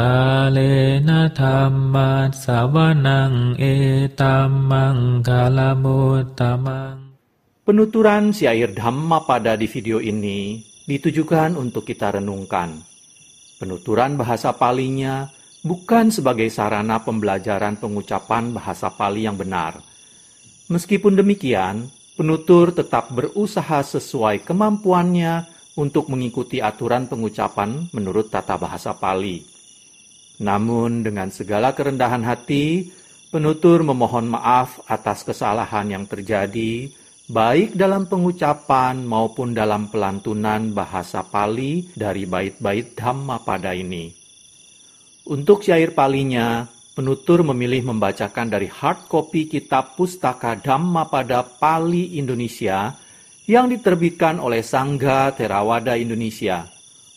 กาเลนะธรรมัสสวนังเอตัมมังคาลมุตตมัง e Penuturan air Dhamma pada di video ini ditujukan untuk kita renungkan. Penuturan bahasa Palinya bukan sebagai sarana pembelajaran pengucapan bahasa Pali yang benar. Meskipun demikian, penutur tetap berusaha sesuai kemampuannya untuk mengikuti aturan pengucapan menurut tata bahasa Pali. Namun dengan segala kerendahan hati, penutur memohon maaf atas kesalahan yang terjadi, baik dalam pengucapan maupun dalam pelantunan bahasa Pali dari bait-bait Dhamma pada ini. Untuk syair palinya, penutur memilih membacakan dari hard copy kitab pustaka Dhamma pada Pali Indonesia yang diterbitkan oleh Sangga Terawada Indonesia –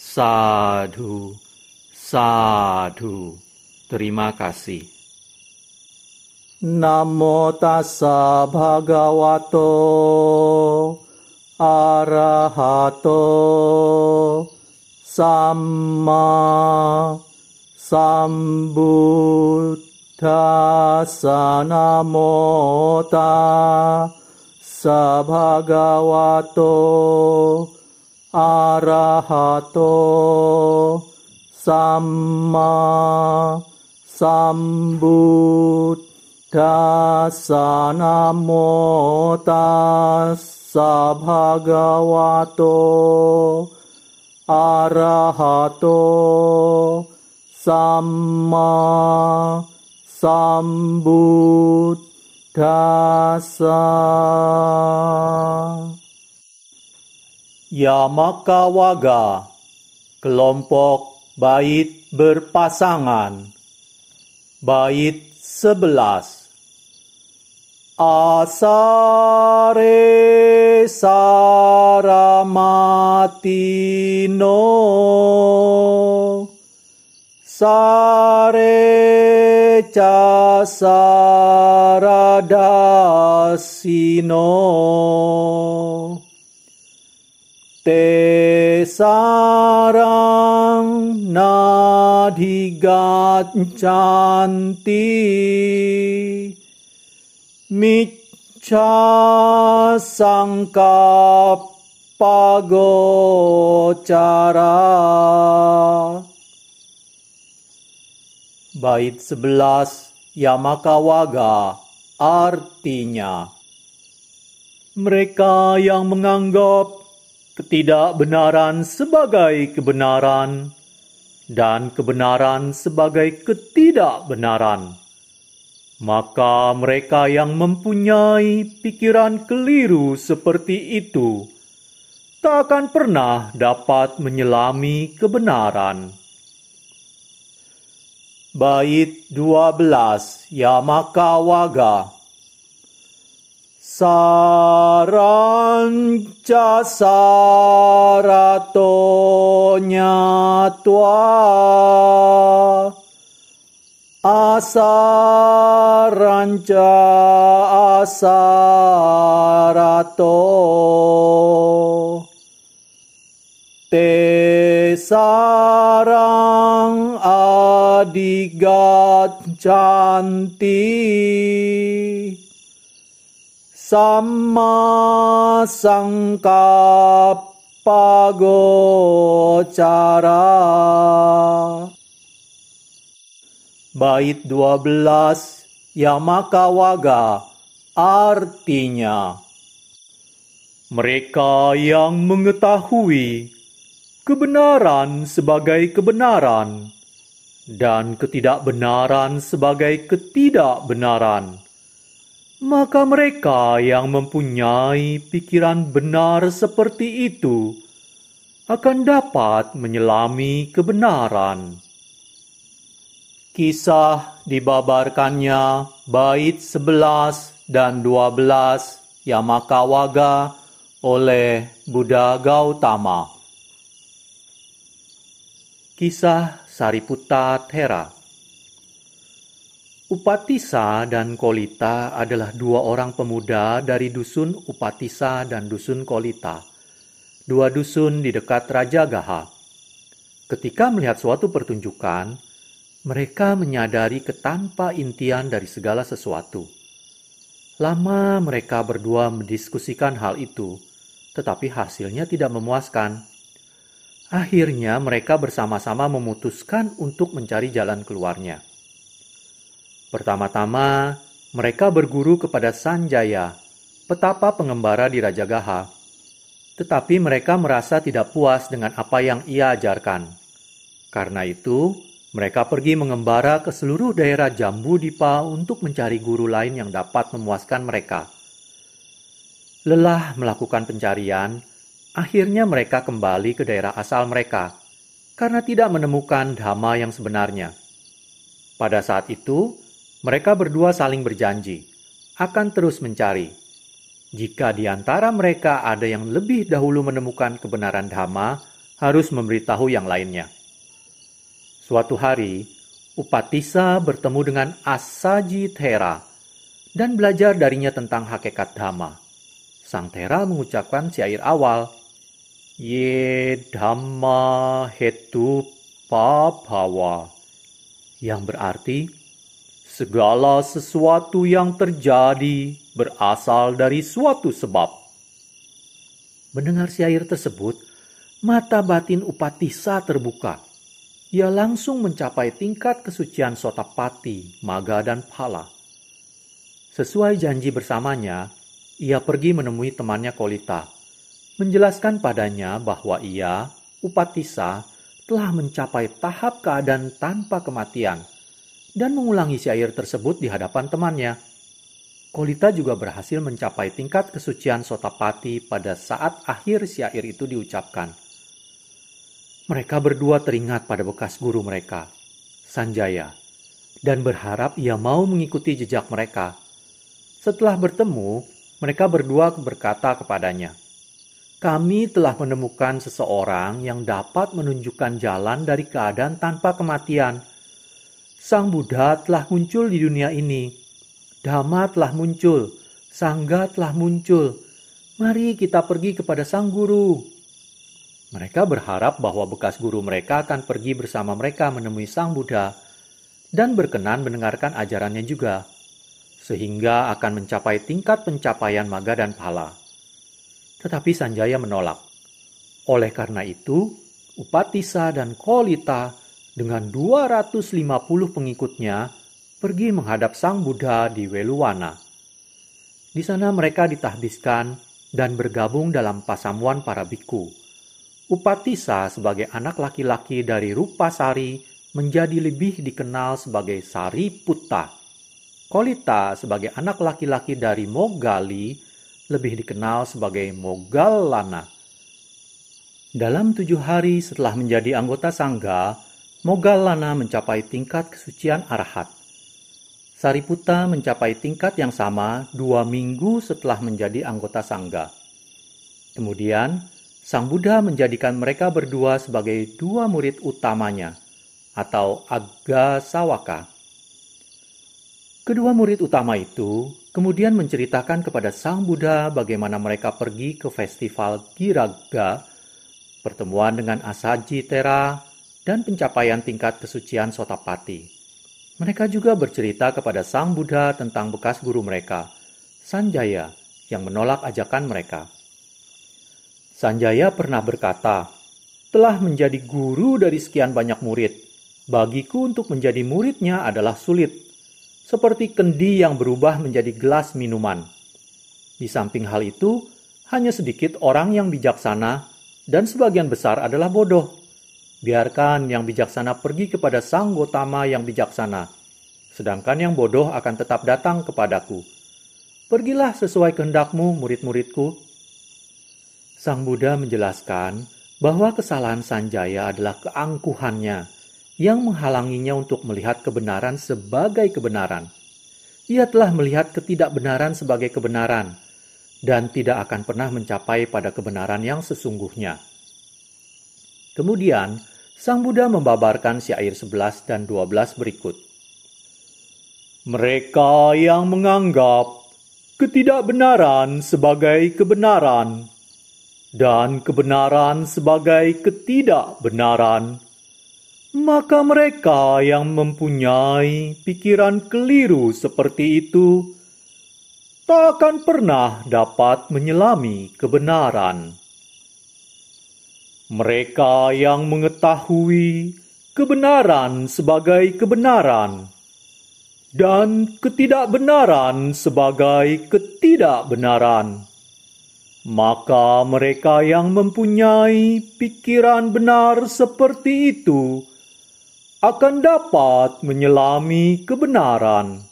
Sadhu, sadhu. Terima kasih. Namo tassa bhagavato arahato sama, sambuddhassa namo tassa bhagavato arahato Sama sambut Dasanamo tassa bhagavato arahato Sama samma sambuddhassa Yamakawaga, kelompok bait berpasangan. Bait sebelas Asare saramatino Sare casaradasino Te sarang nadi canti Micca sangkap pagocara Bait 11 Yamakawaga artinya Mereka yang menganggap ketidakbenaran sebagai kebenaran, dan kebenaran sebagai ketidakbenaran. Maka mereka yang mempunyai pikiran keliru seperti itu tak akan pernah dapat menyelami kebenaran. Bait 12 Yamakawaga Saranca saratonya tua Asaranca asarato Te sarang adigat cantik sama sangka pagocara. Bait 12 Yamakawaga artinya Mereka yang mengetahui kebenaran sebagai kebenaran dan ketidakbenaran sebagai ketidakbenaran maka mereka yang mempunyai pikiran benar seperti itu akan dapat menyelami kebenaran. Kisah dibabarkannya bait 11 dan 12 Yamakawaga oleh Buddha Gautama. Kisah Sariputta Thera Upatisa dan Kolita adalah dua orang pemuda dari dusun Upatisa dan dusun Kolita, dua dusun di dekat Raja Gaha. Ketika melihat suatu pertunjukan, mereka menyadari ketanpa intian dari segala sesuatu. Lama mereka berdua mendiskusikan hal itu, tetapi hasilnya tidak memuaskan. Akhirnya mereka bersama-sama memutuskan untuk mencari jalan keluarnya. Pertama-tama, mereka berguru kepada Sanjaya, petapa pengembara di Raja Gaha. Tetapi mereka merasa tidak puas dengan apa yang ia ajarkan. Karena itu, mereka pergi mengembara ke seluruh daerah Jambu Dipa untuk mencari guru lain yang dapat memuaskan mereka. Lelah melakukan pencarian, akhirnya mereka kembali ke daerah asal mereka karena tidak menemukan dhamma yang sebenarnya. Pada saat itu, mereka berdua saling berjanji akan terus mencari. Jika di antara mereka ada yang lebih dahulu menemukan kebenaran Dhamma, harus memberitahu yang lainnya. Suatu hari, Upatisa bertemu dengan Asaji Thera dan belajar darinya tentang hakikat Dhamma. Sang Thera mengucapkan syair awal, Ye Dhamma Hetu Papawa, yang berarti, Segala sesuatu yang terjadi berasal dari suatu sebab. Mendengar syair tersebut, mata batin Upatisa terbuka. Ia langsung mencapai tingkat kesucian Sotapati, Maga, dan Pala. Sesuai janji bersamanya, ia pergi menemui temannya Kolita, menjelaskan padanya bahwa ia, Upatisa, telah mencapai tahap keadaan tanpa kematian – dan mengulangi syair tersebut di hadapan temannya. Kolita juga berhasil mencapai tingkat kesucian Sotapati pada saat akhir syair itu diucapkan. Mereka berdua teringat pada bekas guru mereka, Sanjaya, dan berharap ia mau mengikuti jejak mereka. Setelah bertemu, mereka berdua berkata kepadanya, kami telah menemukan seseorang yang dapat menunjukkan jalan dari keadaan tanpa kematian. Sang Buddha telah muncul di dunia ini. Dhamma telah muncul. Sangga telah muncul. Mari kita pergi kepada Sang Guru. Mereka berharap bahwa bekas guru mereka akan pergi bersama mereka menemui Sang Buddha dan berkenan mendengarkan ajarannya juga, sehingga akan mencapai tingkat pencapaian maga dan pala. Tetapi Sanjaya menolak. Oleh karena itu, Upatisa dan Kolita dengan 250 pengikutnya pergi menghadap Sang Buddha di Weluwana. Di sana mereka ditahbiskan dan bergabung dalam pasamuan para biku. Upatisa sebagai anak laki-laki dari Rupasari menjadi lebih dikenal sebagai Sari Putta. Kolita sebagai anak laki-laki dari Mogali lebih dikenal sebagai Mogalana. Dalam tujuh hari setelah menjadi anggota Sangga, Moga mencapai tingkat kesucian arahat. Sariputa mencapai tingkat yang sama dua minggu setelah menjadi anggota sangga. Kemudian, Sang Buddha menjadikan mereka berdua sebagai dua murid utamanya, atau Agga Sawaka. Kedua murid utama itu kemudian menceritakan kepada Sang Buddha bagaimana mereka pergi ke festival Giraga, pertemuan dengan Asaji Tera, dan pencapaian tingkat kesucian Sotapati. Mereka juga bercerita kepada Sang Buddha tentang bekas guru mereka, Sanjaya, yang menolak ajakan mereka. Sanjaya pernah berkata, telah menjadi guru dari sekian banyak murid. Bagiku untuk menjadi muridnya adalah sulit, seperti kendi yang berubah menjadi gelas minuman. Di samping hal itu, hanya sedikit orang yang bijaksana dan sebagian besar adalah bodoh. Biarkan yang bijaksana pergi kepada Sang Gotama yang bijaksana, sedangkan yang bodoh akan tetap datang kepadaku. Pergilah sesuai kehendakmu, murid-muridku. Sang Buddha menjelaskan bahwa kesalahan Sanjaya adalah keangkuhannya yang menghalanginya untuk melihat kebenaran sebagai kebenaran. Ia telah melihat ketidakbenaran sebagai kebenaran dan tidak akan pernah mencapai pada kebenaran yang sesungguhnya. Kemudian, Sang Buddha membabarkan syair 11 dan 12 berikut. Mereka yang menganggap ketidakbenaran sebagai kebenaran dan kebenaran sebagai ketidakbenaran, maka mereka yang mempunyai pikiran keliru seperti itu tak akan pernah dapat menyelami kebenaran. Mereka yang mengetahui kebenaran sebagai kebenaran dan ketidakbenaran sebagai ketidakbenaran. Maka mereka yang mempunyai pikiran benar seperti itu akan dapat menyelami kebenaran.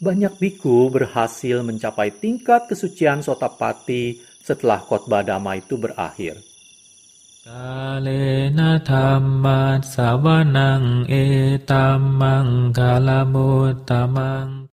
Banyak biku berhasil mencapai tingkat kesucian sotapati setelah khotbah damai itu berakhir. กาเลนะธรรมัสาวนังเอตัมมังคาลโมตตมัง